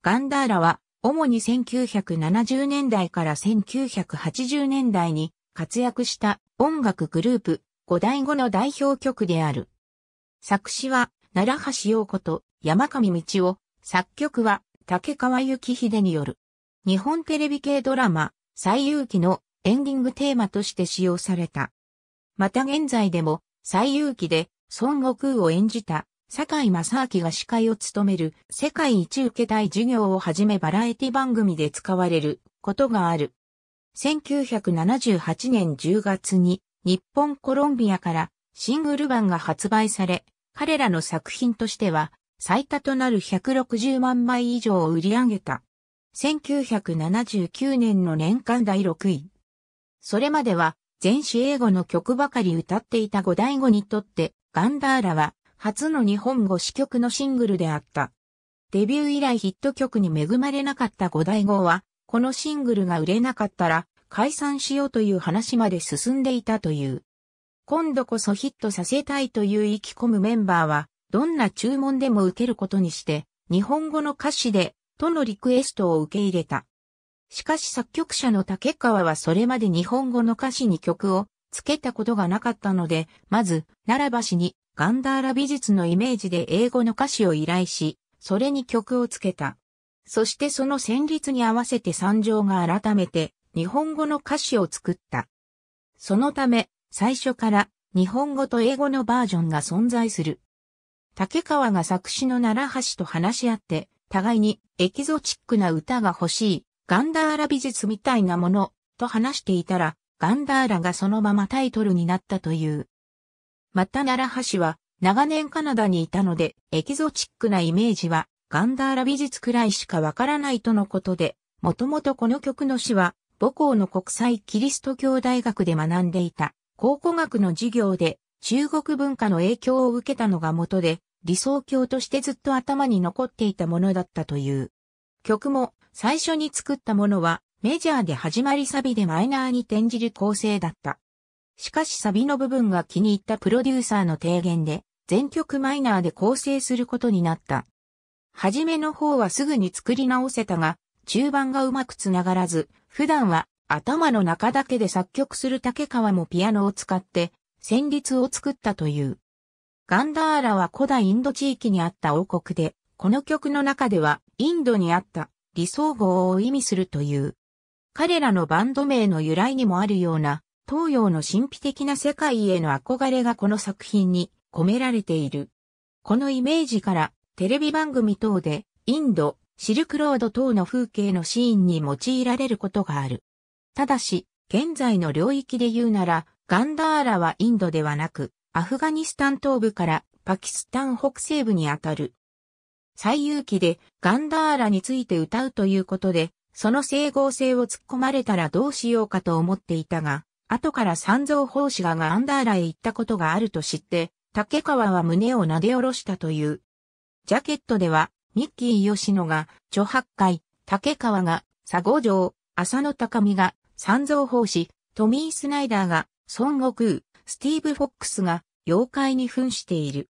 ガンダーラは、主に1970年代から1980年代に活躍した音楽グループ、五代後の代表曲である。作詞は、奈良橋陽子と山上道夫、作曲は、竹川幸秀による。日本テレビ系ドラマ、最遊記のエンディングテーマとして使用された。また現在でも、最遊記で孫悟空を演じた坂井正明が司会を務める世界一受けたい授業をはじめバラエティ番組で使われることがある。1978年10月に日本コロンビアからシングル版が発売され、彼らの作品としては最多となる160万枚以上を売り上げた。1979年の年間第6位。それまでは全市英語の曲ばかり歌っていた五大語にとってガンダーラは初の日本語詞曲のシングルであった。デビュー以来ヒット曲に恵まれなかった五大号は、このシングルが売れなかったら解散しようという話まで進んでいたという。今度こそヒットさせたいという意気込むメンバーは、どんな注文でも受けることにして、日本語の歌詞で、とのリクエストを受け入れた。しかし作曲者の竹川はそれまで日本語の歌詞に曲をつけたことがなかったので、まず、ならばしにガンダーラ美術のイメージで英語の歌詞を依頼し、それに曲をつけた。そしてその旋律に合わせて三条が改めて日本語の歌詞を作った。そのため、最初から日本語と英語のバージョンが存在する。竹川が作詞の奈良橋と話し合って、互いにエキゾチックな歌が欲しい、ガンダーラ美術みたいなもの、と話していたら、ガンダーラがそのままタイトルになったという。また奈良橋は長年カナダにいたのでエキゾチックなイメージはガンダーラ美術くらいしかわからないとのことで、もともとこの曲の詩は母校の国際キリスト教大学で学んでいた考古学の授業で中国文化の影響を受けたのが元で理想郷としてずっと頭に残っていたものだったという。曲も最初に作ったものはメジャーで始まりサビでマイナーに転じる構成だった。しかしサビの部分が気に入ったプロデューサーの提言で、全曲マイナーで構成することになった。はじめの方はすぐに作り直せたが、中盤がうまくつながらず、普段は頭の中だけで作曲する竹川もピアノを使って、旋律を作ったという。ガンダーラは古代インド地域にあった王国で、この曲の中ではインドにあった理想号を意味するという。彼らのバンド名の由来にもあるような東洋の神秘的な世界への憧れがこの作品に込められている。このイメージからテレビ番組等でインド、シルクロード等の風景のシーンに用いられることがある。ただし、現在の領域で言うなら、ガンダーラはインドではなく、アフガニスタン東部からパキスタン北西部にあたる。最有機でガンダーラについて歌うということで、その整合性を突っ込まれたらどうしようかと思っていたが、後から三蔵法師がガンダーラへ行ったことがあると知って、竹川は胸を撫で下ろしたという。ジャケットでは、ミッキー吉野が、著八海、竹川が、佐合城、浅野高美が、三蔵法師、トミー・スナイダーが、孫悟空、スティーブ・フォックスが、妖怪に扮している。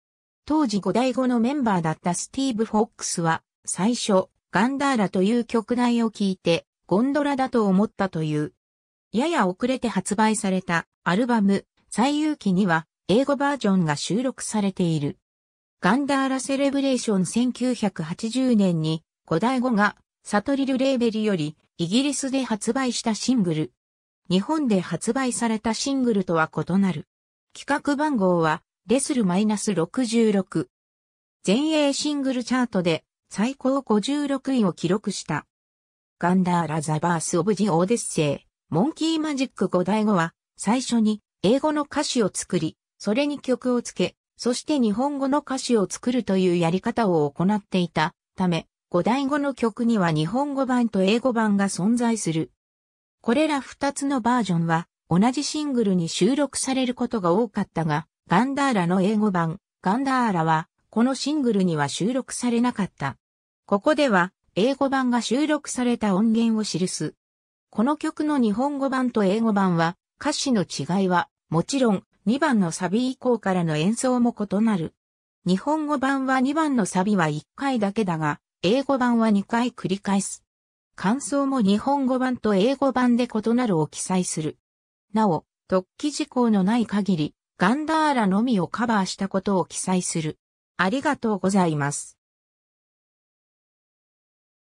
当時五代後のメンバーだったスティーブ・フォックスは、最初、ガンダーラという曲題を聞いて、ゴンドラだと思ったという。やや遅れて発売されたアルバム、最有機には英語バージョンが収録されている。ガンダーラセレブレーション1980年に古代語がサトリルレーベルよりイギリスで発売したシングル。日本で発売されたシングルとは異なる。企画番号はレスル -66。全英シングルチャートで最高56位を記録した。ガンダーラザバースオブジオーデッセイ。モンキーマジック5代後は、最初に英語の歌詞を作り、それに曲をつけ、そして日本語の歌詞を作るというやり方を行っていたため、5代後の曲には日本語版と英語版が存在する。これら2つのバージョンは、同じシングルに収録されることが多かったが、ガンダーラの英語版、ガンダーラは、このシングルには収録されなかった。ここでは、英語版が収録された音源を記す、この曲の日本語版と英語版は歌詞の違いはもちろん2番のサビ以降からの演奏も異なる。日本語版は2番のサビは1回だけだが、英語版は2回繰り返す。感想も日本語版と英語版で異なるを記載する。なお、突起事項のない限り、ガンダーラのみをカバーしたことを記載する。ありがとうございます。